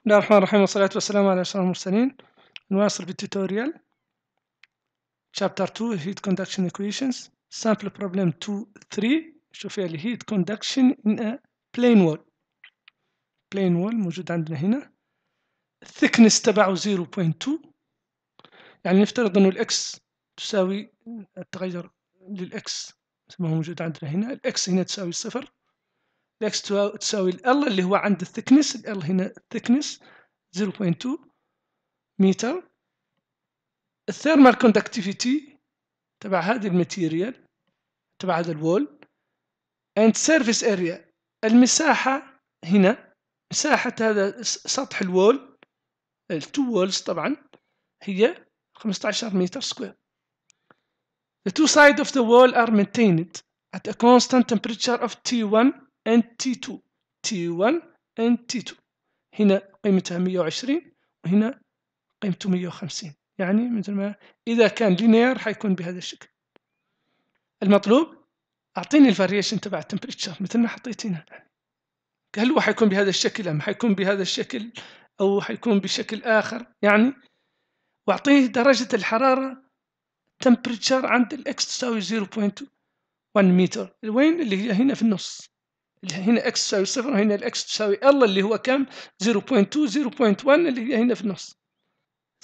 بسم الله الرحمن الرحيم والصلاة والسلام على أشرف المرسلين نواصل بالتوتوريال chapter 2 heat conduction equations sample problem 2 3 شوف فيها heat conduction in a plane wall plane wall موجود عندنا هنا thickness تبعه 0.2 يعني نفترض انه الاكس تساوي التغير للاكس ما هو موجود عندنا هنا الاكس هنا تساوي صفر الاكس تساوي ال اللي هو عند الثكنس ال هنا الثكنس 0.2 متر الثيرمال كوندكتيفيتي تبع هذا الماتيريال تبع هذا الوول and surface area المساحة هنا مساحة هذا سطح الوول التو وولز طبعا هي 15 متر سكوير The two sides of the wall are maintained at a constant temperature of T1 تي 2 تي 1 تي 2 هنا قيمتها 120 وهنا قيمته 150 يعني مثل ما إذا كان لينير حيكون بهذا الشكل المطلوب أعطيني الفاريشن تبع التمبريتشر مثل ما حطيت هنا هل هو حيكون بهذا الشكل أم حيكون بهذا الشكل أو حيكون بشكل آخر يعني وأعطيه درجة الحرارة تمبريتشر عند الإكس تساوي 0.1 متر وين اللي هي هنا في النص هنا اكس تساوي صفر وهنا الاكس تساوي ال اللي هو كم 0.2 0.1 اللي هي هنا في النص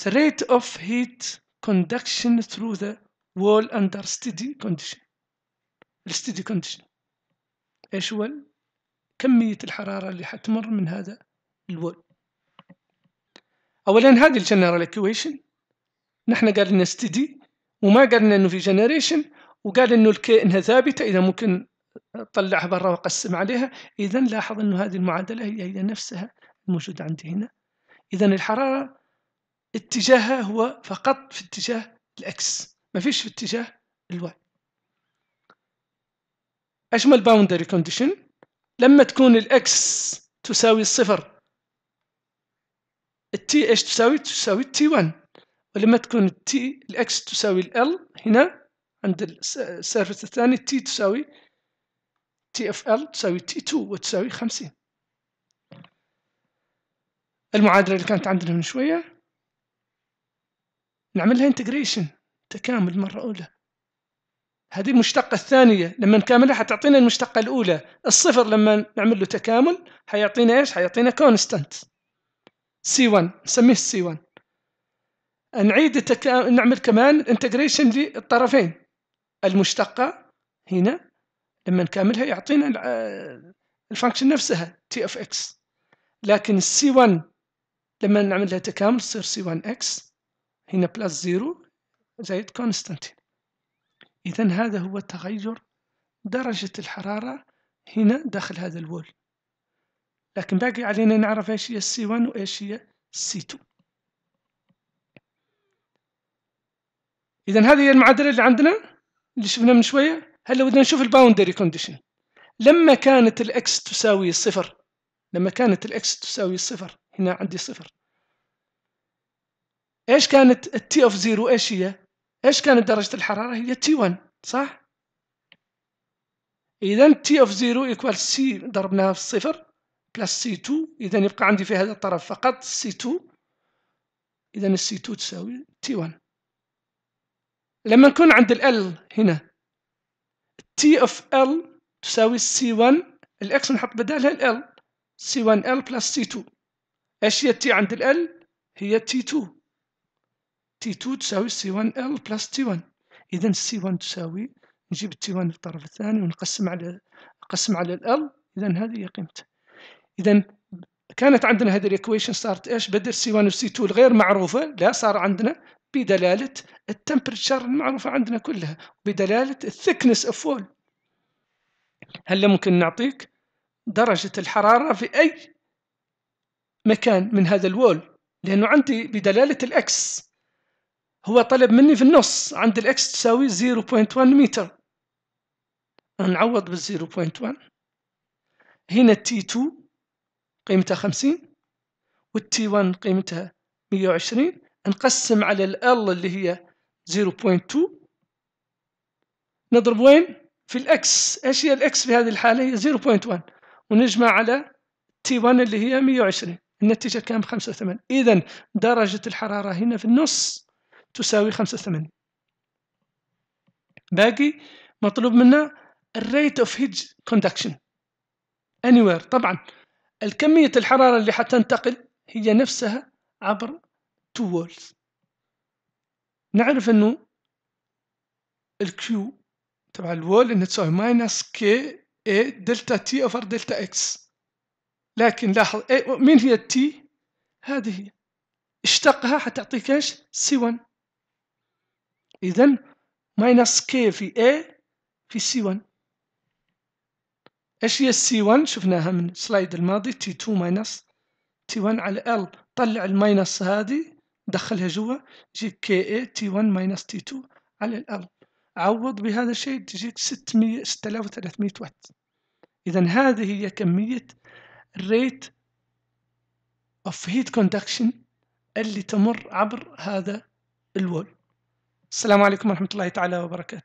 the rate of heat conduction through the wall under steady condition الستيدي condition ايش هو كمية الحرارة اللي حتمر من هذا الول اولا هذه الجنرال equation نحن قالنا steady وما قالنا انه في generation وقال انه انها ثابتة اذا ممكن طلعها برا وقسم عليها إذا لاحظ أن هذه المعادلة هي نفسها الموجودة عندي هنا إذا الحرارة اتجاهها هو فقط في اتجاه الأكس ما فيش في اتجاه الواي اشمل باوندري كونديشن لما تكون الأكس تساوي الصفر التي ايش تساوي؟ تساوي تي 1 ولما تكون التي الأكس تساوي ال هنا عند السيرفس الثاني تي تساوي تي اف ال تساوي تي 2 وتساوي 50 المعادلة اللي كانت عندنا من شوية نعمل لها انتجريشن تكامل مرة أولى هذه المشتقة الثانية لما نكاملها حتعطينا المشتقة الأولى الصفر لما نعمل له تكامل حيعطينا إيش حيعطينا كونستانت C1 نسميه C1 نعيد التكامل نعمل كمان انتجريشن للطرفين المشتقة هنا لما نكملها يعطينا الفانكشن نفسها تي اوف اكس لكن السي 1 لما نعمل لها تكامل تصير سي 1 اكس هنا بلس زيرو زائد كونستانتين إذا هذا هو تغير درجة الحرارة هنا داخل هذا الول لكن باقي علينا نعرف ايش هي السي 1 وايش هي السي 2 إذا هذه هي المعادلة اللي عندنا اللي شفنا من شوية هلا بدنا نشوف الباوندري كونديشن لما كانت الاكس تساوي صفر لما كانت الاكس تساوي صفر هنا عندي صفر ايش كانت التي اوف زيرو ايش هي؟ ايش كانت درجة الحرارة؟ هي تي 1 صح؟ اذا تي اوف زيرو ايكوال سي ضربناها في صفر بلس سي 2 اذا يبقى عندي في هذا الطرف فقط سي 2 اذا السي 2 تساوي تي 1 لما نكون عند ال هنا تي اوف ال تساوي سي 1 الاكس نحط بدالها ال سي 1 ال بلس سي 2 ايش هي تي عند ال هي تي 2 تي 2 تساوي سي 1 ال بلس تي 1 اذا سي 1 تساوي نجيب تي 1 في الطرف الثاني ونقسم على نقسم على ال اذا هذه هي قيمته اذا كانت عندنا هذه الايكويشن صارت ايش بدل سي 1 وسي 2 الغير معروفه لا صار عندنا بدلالة التمبرتشر المعروفة عندنا كلها بدلالة الثكنس اوف وول هلا ممكن نعطيك درجة الحرارة في أي مكان من هذا الوول لأنه عندي بدلالة الإكس هو طلب مني في النص عند الإكس تساوي 0.1 متر نعوض بال 0.1 هنا t 2 قيمتها 50 والتي 1 قيمتها 120 نقسم على ال اللي هي 0.2 نضرب وين في الاكس ايش هي الاكس في هذه الحالة هي 0.1 ونجمع على تي 1 اللي هي 120 النتيجة كام 85 إذا درجة الحرارة هنا في النص تساوي 85 باقي مطلوب منا الريت اوف هيج كوندكشن anywhere طبعا الكمية الحرارة اللي حتنتقل هي نفسها عبر تو وولز نعرف انه الكيو تبع الوول انها تساوي ماينس كي اي دلتا تي اوفر دلتا اكس لكن لاحظ اي مين هي التي هذه هي اشتقها حتعطيك ايش سي 1 اذا ماينس كي في اي في سي 1 ايش هي السي 1 شفناها من السلايد الماضي تي 2 ماينس تي 1 على ال طلع الماينس هذه دخلها جوا تجيك كي اي تي 1 ماينس تي 2 على الأرض عوض بهذا الشيء تجيك 600 6300 وات إذا هذه هي كمية الريت اوف هيت كوندكشن اللي تمر عبر هذا الوول السلام عليكم ورحمة الله تعالى وبركاته